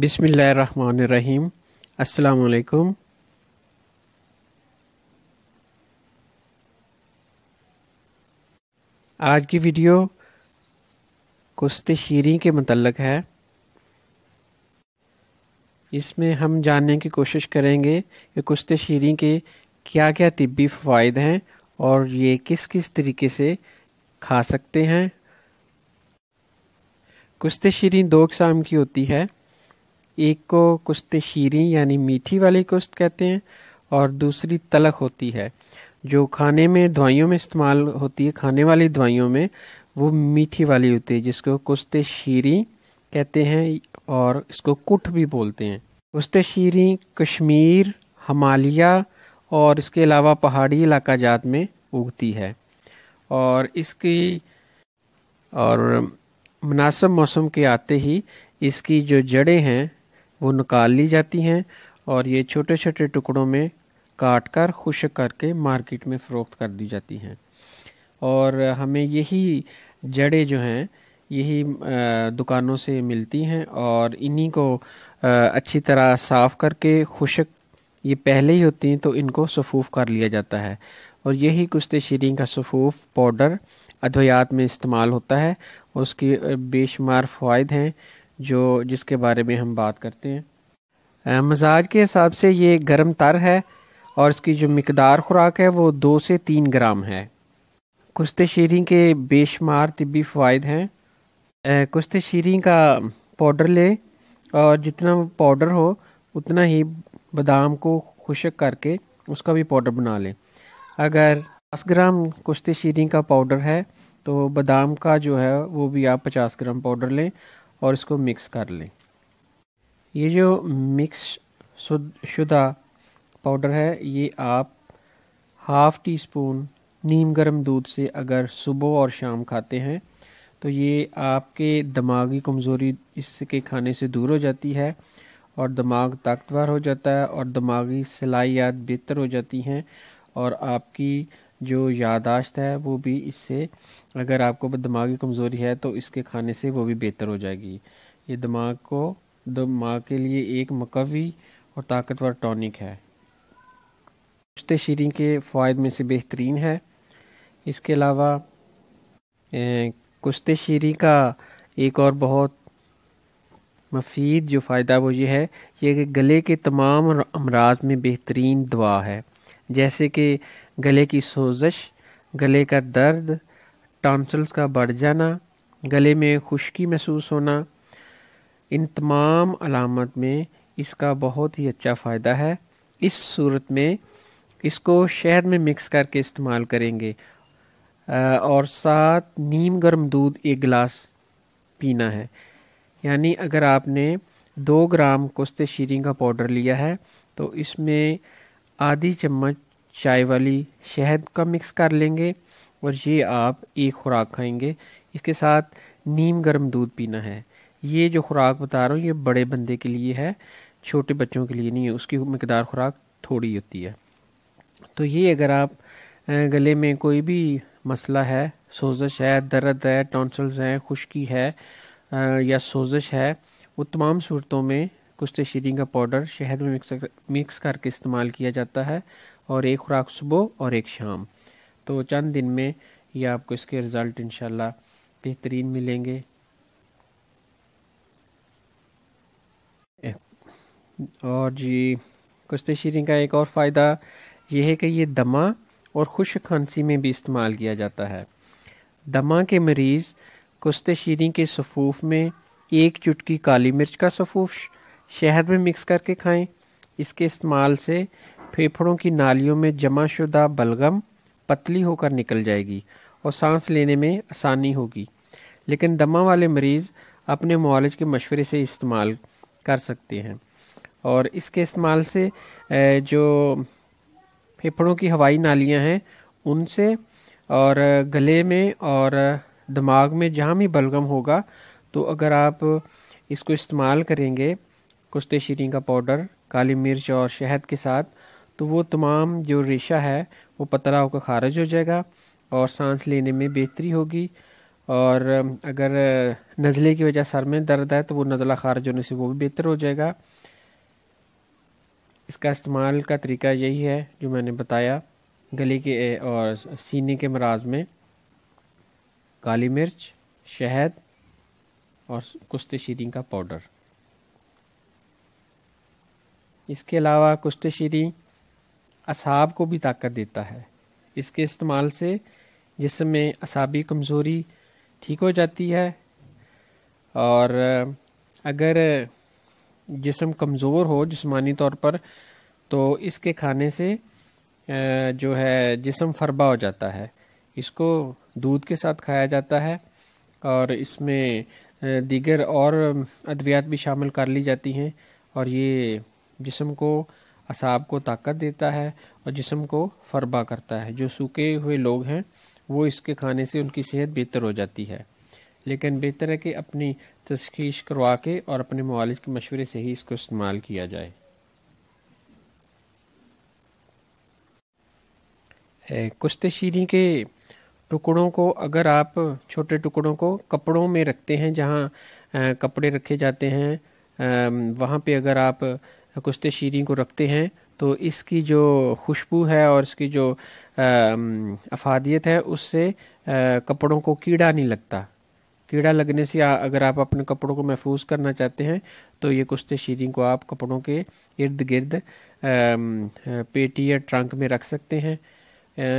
بسم اللہ الرحمن الرحیم السلام علیکم آج کی ویڈیو کشت شیریں کے متعلق ہے اس میں ہم جاننے کی کوشش کریں گے کہ کشت شیریں کے کیا کیا طبی فوائد ہیں اور یہ کس کس طریقے سے کھا سکتے ہیں کشت شیریں دو اقسام کی ہوتی ہے ایک کو کشت شیریں یعنی میٹھی والی کشت کہتے ہیں اور دوسری تلخ ہوتی ہے جو کھانے میں دوائیوں میں استعمال ہوتی ہے کھانے والی دوائیوں میں وہ میٹھی والی ہوتی ہے جس کو کشت شیریں کہتے ہیں اور اس کو کٹ بھی بولتے ہیں کشت شیریں کشمیر ہمالیہ اور اس کے علاوہ پہاڑی علاقہ جات میں اگتی ہے اور اس کی اور مناسب موسم کے آتے ہی اس کی جو جڑیں ہیں وہ نکال لی جاتی ہیں اور یہ چھوٹے چھوٹے ٹکڑوں میں کاٹ کر خشک کر کے مارکیٹ میں فروخت کر دی جاتی ہیں اور ہمیں یہی جڑیں جو ہیں یہی دکانوں سے ملتی ہیں اور انہی کو اچھی طرح صاف کر کے خشک یہ پہلے ہی ہوتی ہیں تو ان کو صفوف کر لیا جاتا ہے اور یہی کشت شیرین کا صفوف پاؤڈر ادویات میں استعمال ہوتا ہے اس کی بے شمار فوائد ہیں جو جس کے بارے میں ہم بات کرتے ہیں مزاج کے حساب سے یہ گرم تر ہے اور اس کی جو مقدار خوراک ہے وہ دو سے تین گرام ہے کشت شیریں کے بے شمار طبی فوائد ہیں کشت شیریں کا پاؤڈر لیں اور جتنا پاؤڈر ہو اتنا ہی بادام کو خشک کر کے اس کا بھی پاؤڈر بنا لیں اگر دس گرام کشت شیریں کا پاؤڈر ہے تو بادام کا جو ہے وہ بھی آپ پچاس گرام پاؤڈر لیں اور اس کو مکس کر لیں یہ جو مکس شدہ پاؤڈر ہے یہ آپ ہاف ٹی اسپون نیم گرم دودھ سے اگر صبح اور شام کھاتے ہیں تو یہ آپ کے دماغی کمزوری اس کے کھانے سے دور ہو جاتی ہے اور دماغ طاقتور ہو جاتا ہے اور دماغی صلاحیات بہتر ہو جاتی ہیں اور آپ کی جو یاداشت ہے وہ بھی اس سے اگر آپ کو دماغی کمزوری ہے تو اس کے کھانے سے وہ بھی بہتر ہو جائے گی یہ دماغ کو دماغ کے لیے ایک مقوی اور طاقتور ٹونک ہے کشتِ شیریں کے فوائد میں سے بہترین ہے اس کے علاوہ کشت شیری کا ایک اور بہت مفید جو فائدہ وہ یہ ہے یہ کہ گلے کے تمام امراض میں بہترین دعا ہے جیسے کہ گلے کی سوزش گلے کا درد ٹانسلز کا بڑھ جانا گلے میں خشکی محسوس ہونا ان تمام علامت میں اس کا بہت ہی اچھا فائدہ ہے اس صورت میں اس کو شہد میں مکس کر کے استعمال کریں گے اور ساتھ نیم گرم دودھ ایک گلاس پینا ہے یعنی اگر آپ نے دو گرام کستے شیریں کا پاؤڈر لیا ہے تو اس میں آدھی چمچ چائے والی شہد کا مکس کر لیں گے اور یہ آپ ایک خوراک کھائیں گے اس کے ساتھ نیم گرم دودھ پینا ہے یہ جو خوراک بتا رہا ہوں یہ بڑے بندے کے لیے ہے چھوٹے بچوں کے لیے نہیں ہے اس کی مقدار خوراک تھوڑی ہوتی ہے تو یہ اگر آپ گلے میں کوئی بھی مسئلہ ہے سوزش ہے درد ہے ٹونسلز ہیں خشکی ہے یا سوزش ہے وہ تمام صورتوں میں کشت شیریں کا پاؤڈر شہد میں مکس کر کے استعمال کیا جاتا ہے اور ایک خوراک صبح اور ایک شام تو چند دن میں یہ آپ کو اس کے رزلٹ انشاءاللہ بہترین ملیں گے اور جی کشت شیریں کا ایک اور فائدہ یہ ہے کہ یہ دما اور خشک کھانسی میں بھی استعمال کیا جاتا ہے دمہ کے مریض کشت شیریں کے صفوف میں ایک چٹکی کالی مرچ کا صفوف شہد میں مکس کر کے کھائیں اس کے استعمال سے پھیپھڑوں کی نالیوں میں جمع شدہ بلغم پتلی ہو کر نکل جائے گی اور سانس لینے میں آسانی ہوگی لیکن دما والے مریض اپنے معالج کے مشورے سے استعمال کر سکتے ہیں اور اس کے استعمال سے جو پھیپھڑوں کی ہوائی نالیاں ہیں ان سے اور گلے میں اور دماغ میں جہاں بھی بلغم ہوگا تو اگر آپ اس کو استعمال کریں گے کشتے شیریں کا پاؤڈر کالی مرچ اور شہد کے ساتھ تو وہ تمام جو ریشہ ہے وہ پتلا ہو کر خارج ہو جائے گا اور سانس لینے میں بہتری ہوگی اور اگر نزلے کی وجہ سر میں درد ہے تو وہ نزلہ خارج ہونے سے وہ بھی بہتر ہو جائے گا اس کا استعمال کا طریقہ یہی ہے جو میں نے بتایا گلے کے اور سینے کے مراض میں کالی مرچ شہد اور کشت شیریں کا پاؤڈر اس کے علاوہ کشت شیریں اصحاب کو بھی طاقت دیتا ہے اس کے استعمال سے جسم میں عصابی کمزوری ٹھیک ہو جاتی ہے اور اگر جسم کمزور ہو جسمانی طور پر تو اس کے کھانے سے جو ہے جسم فربا ہو جاتا ہے اس کو دودھ کے ساتھ کھایا جاتا ہے اور اس میں دیگر اور ادویات بھی شامل کر لی جاتی ہیں اور یہ جسم کو اعصاب کو طاقت دیتا ہے اور جسم کو فربا کرتا ہے جو سوکھے ہوئے لوگ ہیں وہ اس کے کھانے سے ان کی صحت بہتر ہو جاتی ہے لیکن بہتر ہے کہ اپنی تشخیص کروا کے اور اپنے معالج کے مشورے سے ہی اس کو استعمال کیا جائے کشت شیری کے ٹکڑوں کو اگر آپ چھوٹے ٹکڑوں کو کپڑوں میں رکھتے ہیں جہاں کپڑے رکھے جاتے ہیں وہاں پہ اگر آپ کشتے شیریں کو رکھتے ہیں تو اس کی جو خوشبو ہے اور اس کی جو افادیت ہے اس سے کپڑوں کو کیڑا نہیں لگتا کیڑا لگنے سے اگر آپ اپنے کپڑوں کو محفوظ کرنا چاہتے ہیں تو یہ کشت شیریں کو آپ کپڑوں کے ارد گرد پیٹی یا ٹرنک میں رکھ سکتے ہیں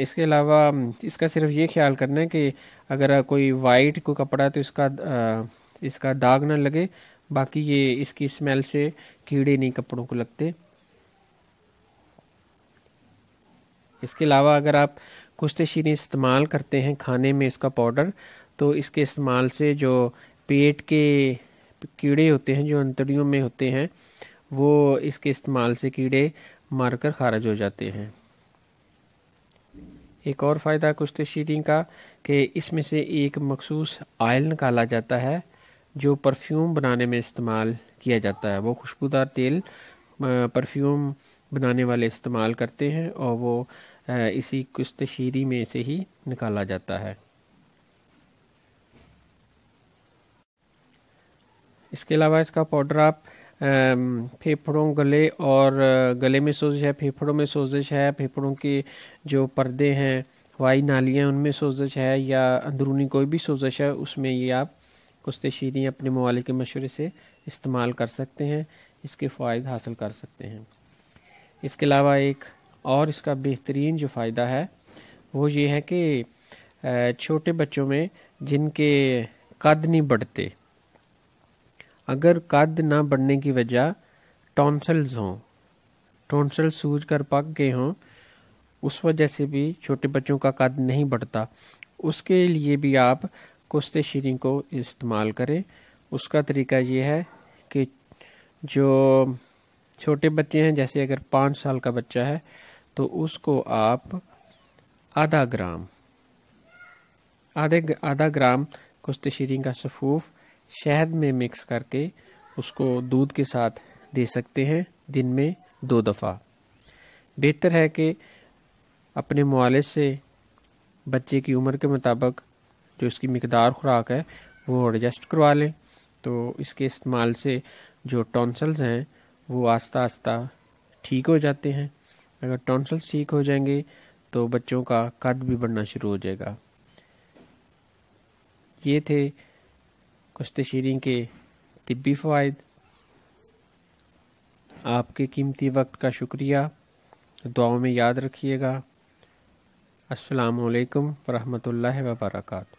اس کے علاوہ اس کا صرف یہ خیال کرنا ہے کہ اگر کوئی وائٹ کو کپڑا تو اس کا اس کا داغ نہ لگے باقی یہ اس کی اسمیل سے کیڑے نہیں کپڑوں کو لگتے اس کے علاوہ اگر آپ کشتے شیریں استعمال کرتے ہیں کھانے میں اس کا پاؤڈر تو اس کے استعمال سے جو پیٹ کے کیڑے ہوتے ہیں جو انتڑیوں میں ہوتے ہیں وہ اس کے استعمال سے کیڑے مار کر خارج ہو جاتے ہیں ایک اور فائدہ کشتے شیریں کا کہ اس میں سے ایک مخصوص آئل نکالا جاتا ہے جو پرفیوم بنانے میں استعمال کیا جاتا ہے وہ خوشبودار تیل پرفیوم بنانے والے استعمال کرتے ہیں اور وہ اسی کشت شیری میں سے ہی نکالا جاتا ہے اس کے علاوہ اس کا پاؤڈر آپ پھیپھڑوں گلے اور گلے میں سوزش ہے پھیپھڑوں میں سوزش ہے پھیپھڑوں کے جو پردے ہیں ہوائی نالیاں ان میں سوزش ہے یا اندرونی کوئی بھی سوزش ہے اس میں یہ آپ شیریں اپنے ممالک کے مشورے سے استعمال کر سکتے ہیں اس کے فوائد حاصل کر سکتے ہیں اس کے علاوہ ایک اور اس کا بہترین جو فائدہ ہے وہ یہ ہے کہ چھوٹے بچوں میں جن کے قد نہیں بڑھتے اگر قد نہ بڑھنے کی وجہ ٹونسلز ہوں ٹونسل سوج کر پک گئے ہوں اس وجہ سے بھی چھوٹے بچوں کا قد نہیں بڑھتا اس کے لیے بھی آپ کشت شیریں کو استعمال کریں اس کا طریقہ یہ ہے کہ جو چھوٹے بچے ہیں جیسے اگر پانچ سال کا بچہ ہے تو اس کو آپ آدھا گرام آدھے آدھا گرام کشت شیریں کا صفوف شہد میں مکس کر کے اس کو دودھ کے ساتھ دے سکتے ہیں دن میں دو دفعہ بہتر ہے کہ اپنے معالج سے بچے کی عمر کے مطابق جو اس کی مقدار خوراک ہے وہ ایڈجسٹ کروا لیں تو اس کے استعمال سے جو ٹونسلز ہیں وہ آہستہ آہستہ ٹھیک ہو جاتے ہیں اگر ٹونسلس ٹھیک ہو جائیں گے تو بچوں کا قد بھی بڑھنا شروع ہو جائے گا یہ تھے کشت کے طبی فوائد آپ کے قیمتی وقت کا شکریہ دعاؤں میں یاد رکھیے گا السلام علیکم ورحمۃ اللہ وبرکاتہ